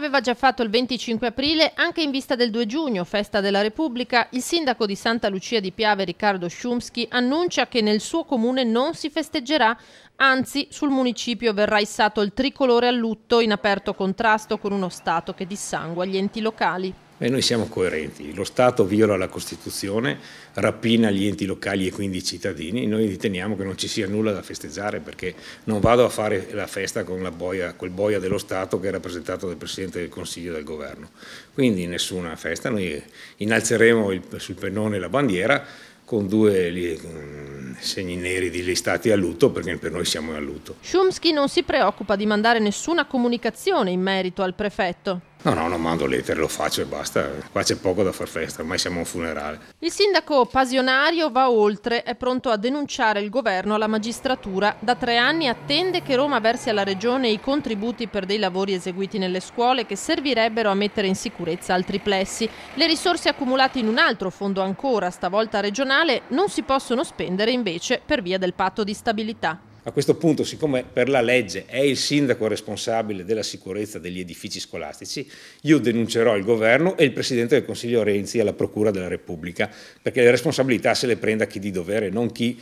aveva già fatto il 25 aprile anche in vista del 2 giugno, festa della Repubblica, il sindaco di Santa Lucia di Piave Riccardo Sciumschi annuncia che nel suo comune non si festeggerà, anzi sul municipio verrà issato il tricolore a lutto in aperto contrasto con uno Stato che dissangua gli enti locali. Beh, noi siamo coerenti, lo Stato viola la Costituzione, rapina gli enti locali e quindi i cittadini, noi riteniamo che non ci sia nulla da festeggiare perché non vado a fare la festa con la boia, quel boia dello Stato che è rappresentato dal Presidente del Consiglio e del Governo. Quindi nessuna festa, noi innalzeremo il, sul pennone la bandiera con due mm, segni neri di listati a lutto perché per noi siamo a lutto. Shumsky non si preoccupa di mandare nessuna comunicazione in merito al prefetto. No, no, non mando lettere, lo faccio e basta. Qua c'è poco da far festa, ormai siamo a un funerale. Il sindaco Pasionario va oltre, è pronto a denunciare il governo alla magistratura. Da tre anni attende che Roma versi alla regione i contributi per dei lavori eseguiti nelle scuole che servirebbero a mettere in sicurezza altri plessi. Le risorse accumulate in un altro fondo ancora, stavolta regionale, non si possono spendere invece per via del patto di stabilità. A questo punto, siccome per la legge è il sindaco responsabile della sicurezza degli edifici scolastici, io denuncerò il governo e il Presidente del Consiglio Renzi alla Procura della Repubblica, perché le responsabilità se le prenda chi di dovere, non chi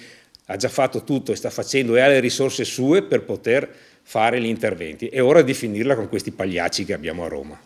ha già fatto tutto e sta facendo e ha le risorse sue per poter fare gli interventi. È ora di finirla con questi pagliacci che abbiamo a Roma.